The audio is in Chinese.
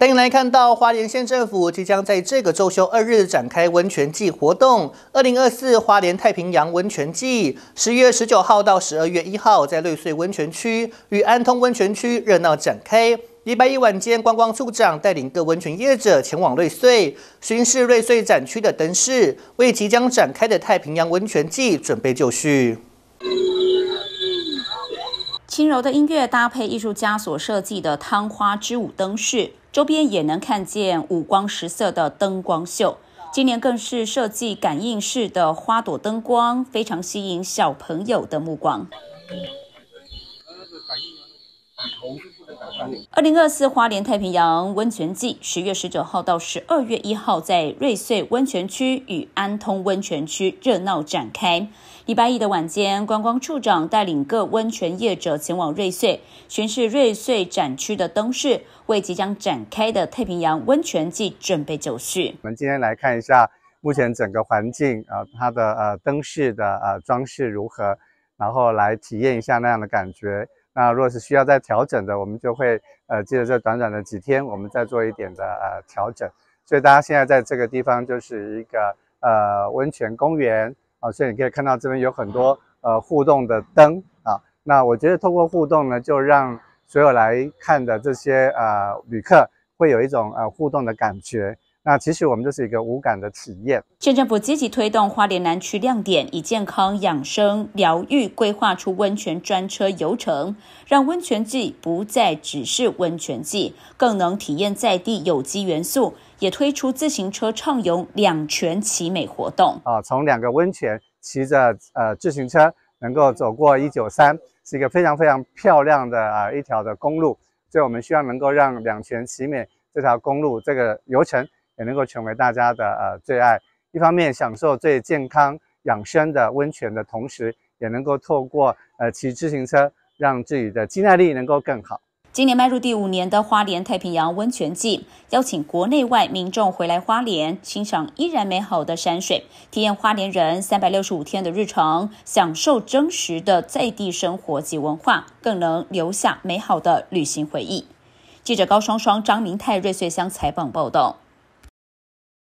欢迎来看到花莲县政府即将在这个周休二日展开温泉季活动。二零二四花莲太平洋温泉季，十一月十九号到十二月一号，在瑞穗温泉区与安通温泉区热闹展开。礼拜一晚间，观光处长带领各温泉业者前往瑞穗，巡视瑞穗展区的灯饰，为即将展开的太平洋温泉季准备就绪。轻柔的音乐搭配艺术家所设计的“探花之舞”灯饰，周边也能看见五光十色的灯光秀。今年更是设计感应式的花朵灯光，非常吸引小朋友的目光。二零二四花莲太平洋温泉季十月十九号到十二月一号在瑞穗温泉区与安通温泉区热闹展开。礼拜一的晚间，观光处长带领各温泉业者前往瑞穗，巡视瑞穗展区的灯饰，为即将展开的太平洋温泉季准备就绪。我们今天来看一下目前整个环境啊，它的呃灯饰的呃装饰如何，然后来体验一下那样的感觉。那如果是需要再调整的，我们就会呃，借着这短短的几天，我们再做一点的呃调整。所以大家现在在这个地方就是一个呃温泉公园啊，所以你可以看到这边有很多呃互动的灯啊。那我觉得通过互动呢，就让所有来看的这些呃旅客会有一种呃互动的感觉。那其实我们就是一个无感的体验。县政府积极推动花莲南区亮点，以健康养生疗愈规划出温泉专车游程，让温泉季不再只是温泉季，更能体验在地有机元素。也推出自行车畅游两全其美活动啊，从两个温泉骑着呃自行车能够走过一九三，是一个非常非常漂亮的啊一条的公路。所以我们希望能够让两全其美这条公路这个游程。也能够成为大家的呃最爱。一方面享受最健康养生的温泉的同时，也能够透过呃骑自行车，让自己的耐力能够更好。今年迈入第五年的花莲太平洋温泉季，邀请国内外民众回来花莲，欣赏依然美好的山水，体验花莲人三百六十五天的日程，享受真实的在地生活及文化，更能留下美好的旅行回忆。记者高双双、张明泰、瑞穗香采访报道。